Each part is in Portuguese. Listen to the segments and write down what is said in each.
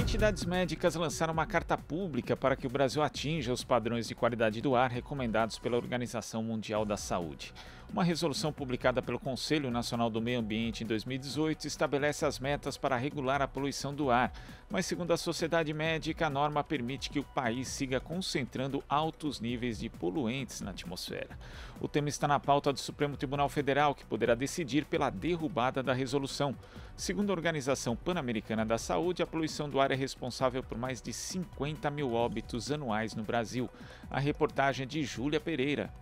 entidades médicas lançaram uma carta pública para que o Brasil atinja os padrões de qualidade do ar recomendados pela Organização Mundial da Saúde. Uma resolução publicada pelo Conselho Nacional do Meio Ambiente em 2018 estabelece as metas para regular a poluição do ar, mas, segundo a Sociedade Médica, a norma permite que o país siga concentrando altos níveis de poluentes na atmosfera. O tema está na pauta do Supremo Tribunal Federal, que poderá decidir pela derrubada da resolução. Segundo a Organização Pan-Americana da Saúde, a poluição do ar é responsável por mais de 50 mil óbitos anuais no Brasil. A reportagem é de Júlia Pereira.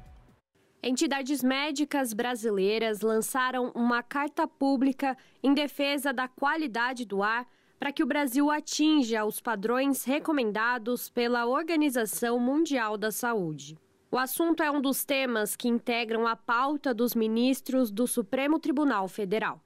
Entidades médicas brasileiras lançaram uma carta pública em defesa da qualidade do ar para que o Brasil atinja os padrões recomendados pela Organização Mundial da Saúde. O assunto é um dos temas que integram a pauta dos ministros do Supremo Tribunal Federal.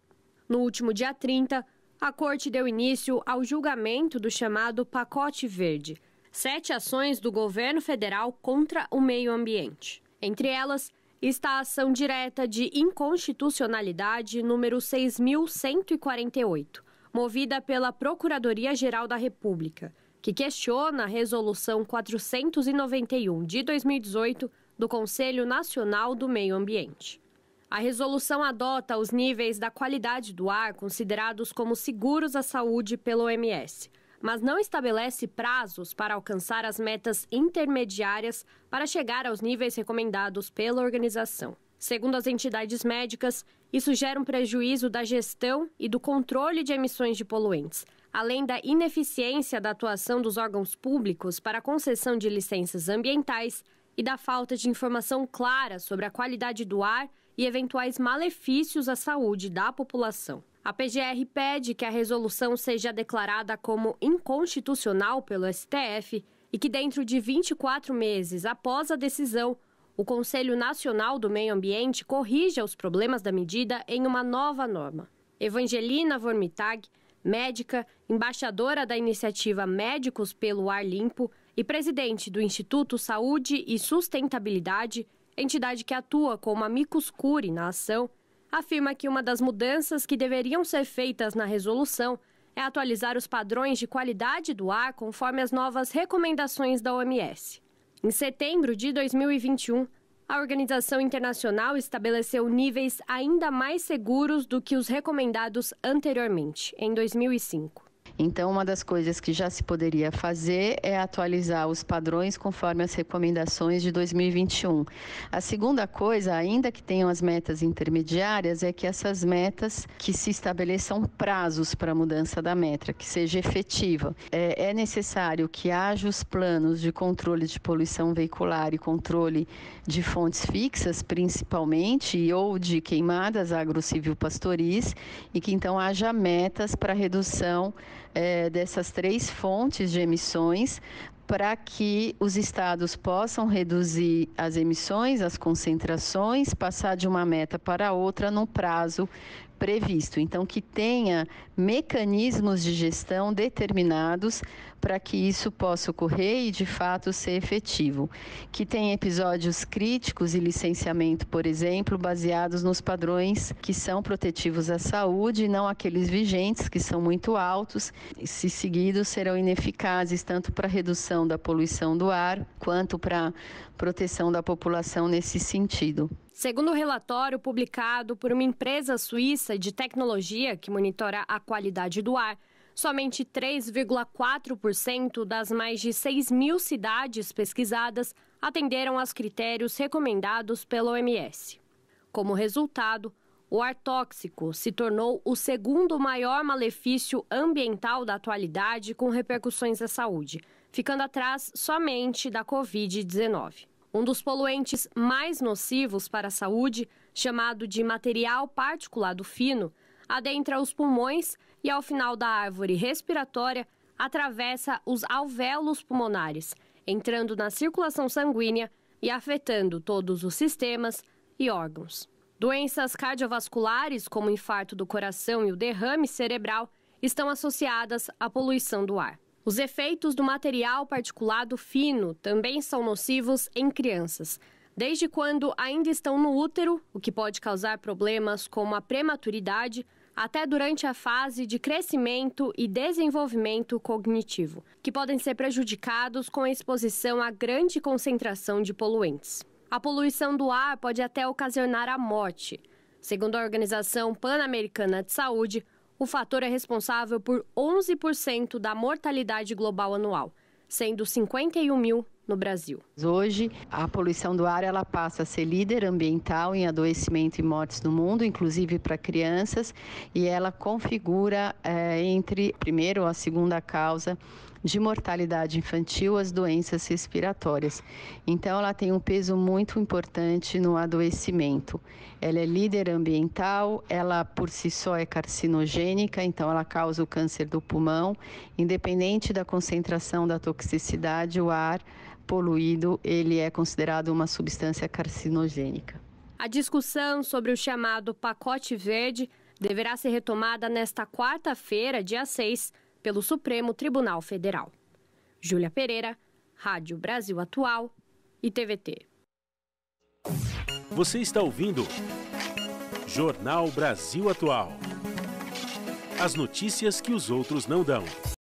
No último dia 30, a corte deu início ao julgamento do chamado Pacote Verde, sete ações do governo federal contra o meio ambiente. Entre elas, está a ação direta de inconstitucionalidade número 6148, movida pela Procuradoria-Geral da República, que questiona a resolução 491 de 2018 do Conselho Nacional do Meio Ambiente. A resolução adota os níveis da qualidade do ar considerados como seguros à saúde pelo OMS mas não estabelece prazos para alcançar as metas intermediárias para chegar aos níveis recomendados pela organização. Segundo as entidades médicas, isso gera um prejuízo da gestão e do controle de emissões de poluentes, além da ineficiência da atuação dos órgãos públicos para a concessão de licenças ambientais e da falta de informação clara sobre a qualidade do ar e eventuais malefícios à saúde da população. A PGR pede que a resolução seja declarada como inconstitucional pelo STF e que, dentro de 24 meses após a decisão, o Conselho Nacional do Meio Ambiente corrija os problemas da medida em uma nova norma. Evangelina Vormitag, médica, embaixadora da iniciativa Médicos pelo Ar Limpo e presidente do Instituto Saúde e Sustentabilidade, entidade que atua como amicus curi na ação, afirma que uma das mudanças que deveriam ser feitas na resolução é atualizar os padrões de qualidade do ar conforme as novas recomendações da OMS. Em setembro de 2021, a organização internacional estabeleceu níveis ainda mais seguros do que os recomendados anteriormente, em 2005. Então, uma das coisas que já se poderia fazer é atualizar os padrões conforme as recomendações de 2021. A segunda coisa, ainda que tenham as metas intermediárias, é que essas metas que se estabeleçam prazos para a mudança da meta, que seja efetiva. É, é necessário que haja os planos de controle de poluição veicular e controle de fontes fixas, principalmente, ou de queimadas agrocivil pastoris, e que então haja metas para redução é, dessas três fontes de emissões para que os estados possam reduzir as emissões, as concentrações, passar de uma meta para outra no prazo previsto. Então, que tenha mecanismos de gestão determinados para que isso possa ocorrer e, de fato, ser efetivo. Que tenha episódios críticos e licenciamento, por exemplo, baseados nos padrões que são protetivos à saúde e não aqueles vigentes, que são muito altos, e, se seguidos, serão ineficazes tanto para redução da poluição do ar quanto para proteção da população nesse sentido. Segundo o um relatório publicado por uma empresa suíça de tecnologia que monitora a qualidade do ar, somente 3,4% das mais de 6 mil cidades pesquisadas atenderam aos critérios recomendados pela OMS. Como resultado, o ar tóxico se tornou o segundo maior malefício ambiental da atualidade com repercussões à saúde, ficando atrás somente da Covid-19. Um dos poluentes mais nocivos para a saúde, chamado de material particulado fino, adentra os pulmões e, ao final da árvore respiratória, atravessa os alvéolos pulmonares, entrando na circulação sanguínea e afetando todos os sistemas e órgãos. Doenças cardiovasculares, como o infarto do coração e o derrame cerebral, estão associadas à poluição do ar. Os efeitos do material particulado fino também são nocivos em crianças. Desde quando ainda estão no útero, o que pode causar problemas como a prematuridade, até durante a fase de crescimento e desenvolvimento cognitivo, que podem ser prejudicados com a exposição a grande concentração de poluentes. A poluição do ar pode até ocasionar a morte. Segundo a Organização Pan-Americana de Saúde, o fator é responsável por 11% da mortalidade global anual, sendo 51 mil no Brasil. Hoje, a poluição do ar ela passa a ser líder ambiental em adoecimento e mortes no mundo, inclusive para crianças, e ela configura é, entre primeiro ou a segunda causa de mortalidade infantil as doenças respiratórias. Então, ela tem um peso muito importante no adoecimento. Ela é líder ambiental, ela por si só é carcinogênica, então ela causa o câncer do pulmão. Independente da concentração da toxicidade, o ar poluído, ele é considerado uma substância carcinogênica. A discussão sobre o chamado pacote verde deverá ser retomada nesta quarta-feira, dia 6, pelo Supremo Tribunal Federal. Júlia Pereira, Rádio Brasil Atual e TVT. Você está ouvindo Jornal Brasil Atual. As notícias que os outros não dão.